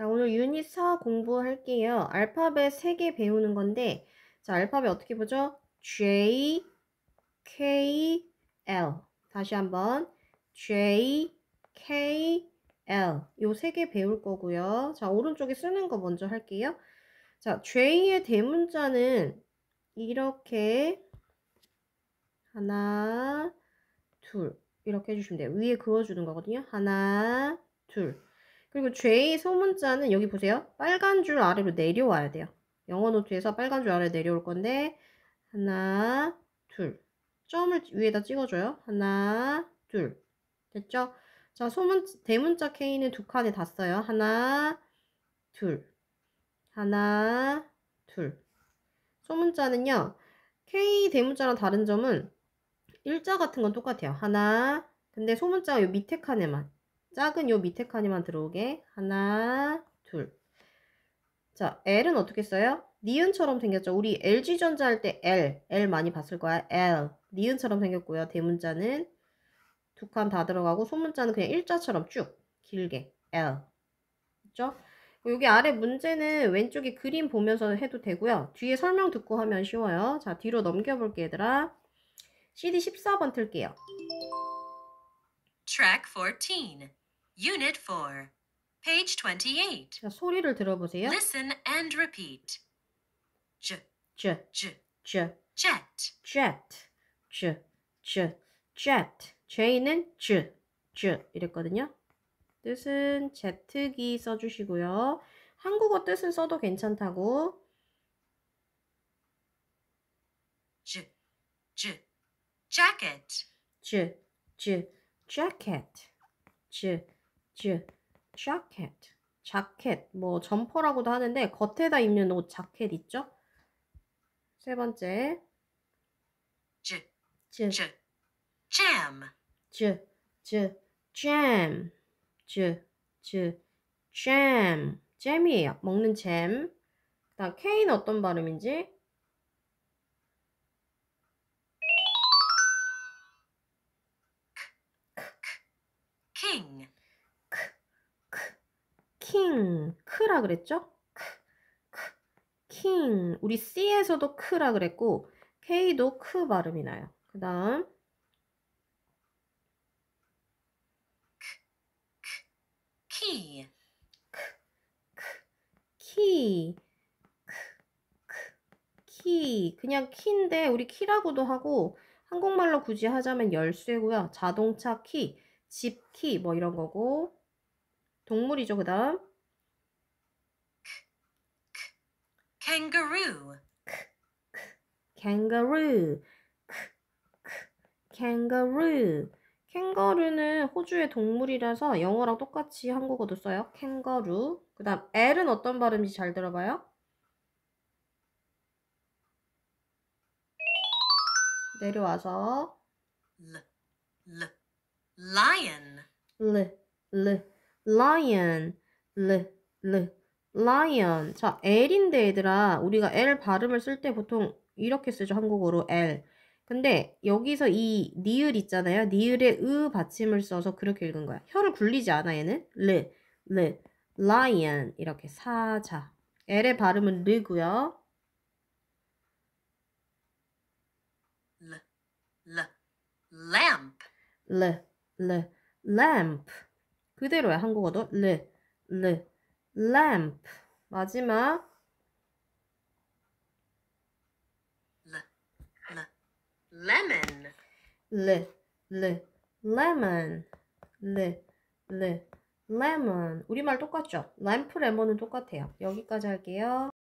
자, 오늘 유닛 4 공부할게요. 알파벳 3개 배우는 건데, 자, 알파벳 어떻게 보죠? J, K, L. 다시 한번. J, K, L. 요 세 개 배울 거고요. 자, 오른쪽에 쓰는 거 먼저 할게요. 자, J의 대문자는 이렇게 하나, 둘. 이렇게 해주시면 돼요. 위에 그어주는 거거든요. 하나, 둘. 그리고 죄의 소문자는 여기 보세요. 빨간 줄 아래로 내려와야 돼요. 영어 노트에서 빨간 줄 아래로 내려올 건데 하나, 둘. 점을 위에다 찍어줘요. 하나, 둘. 됐죠? 자, 소문, 대문자 K는 두 칸에 닿았어요. 하나, 둘. 하나, 둘. 소문자는요, K 대문자랑 다른 점은 일자 같은 건 똑같아요. 하나, 근데 소문자가 요 밑에 칸에만 작은 요 밑에 칸이만 들어오게 하나 둘 자, L은 어떻게 써요? 니은처럼 생겼죠. 우리 LG전자 할 때 L, L 많이 봤을 거야. L, 니은처럼 생겼고요. 대문자는 두 칸 다 들어가고 소문자는 그냥 일자처럼 쭉 길게 L. 그죠? 여기 아래 문제는 왼쪽에 그림 보면서 해도 되고요. 뒤에 설명 듣고 하면 쉬워요. 자, 뒤로 넘겨볼게 얘들아. CD 14번 틀게요. Track 14. Unit 4. Page 28. 자, 소리를 들어보세요. Listen and repeat. J, j j, j, jet. jet, j, j, jet. J는 j, j 이랬거든요. 뜻은 제트기 써주시고요. 한국어 뜻은 써도 괜찮다고. j, j, jacket. j, j, jacket. j, 셔츠, 자켓, 자켓, 뭐 점퍼라고도 하는데 겉에다 입는 옷 자켓 있죠? 세 번째, 쯔, 쯔, 쯔, 잼, 쯔, 쯔, 잼, 쯔, 쯔, 잼, 잼이에요. 먹는 잼. 그다음 K는 어떤 발음인지 크라 그랬죠? 크, 크, 킹. 우리 C에서도 크라 그랬고, K도 크 발음이 나요. 그 다음, 키. 키, 키. 키. 그냥 키인데 우리 키라고도 하고 한국말로 굳이 하자면 열쇠고요. 자동차 키, 집 키 뭐 이런 거고 동물이죠. 그다음 kangaroo kangaroo kangaroo 캥거루는 호주의 동물이라서 영어랑 똑같이 한국어도 써요. 캥거루. 그 다음 L은 어떤 발음인지 잘 들어봐요. 내려와서 L, L, lion L, L, lion L, L, lion. 자, L인데 얘들아, 우리가 L 발음을 쓸 때 보통 이렇게 쓰죠. 한국어로 L. 근데 여기서 이 니을 있잖아요. 니을에 으 받침을 써서 그렇게 읽은 거야. 혀를 굴리지 않아 얘는. 르, 르, lion 이렇게 사자. L의 발음은 르고요. 르, 르, lamp. 르, 르, lamp. 그대로야 한국어도 르, 르, lamp 마지막 레몬 레, 레, 레몬 레, 레, 레몬 우리말 똑같죠? 램프 레몬은 똑같아요 여기까지 할게요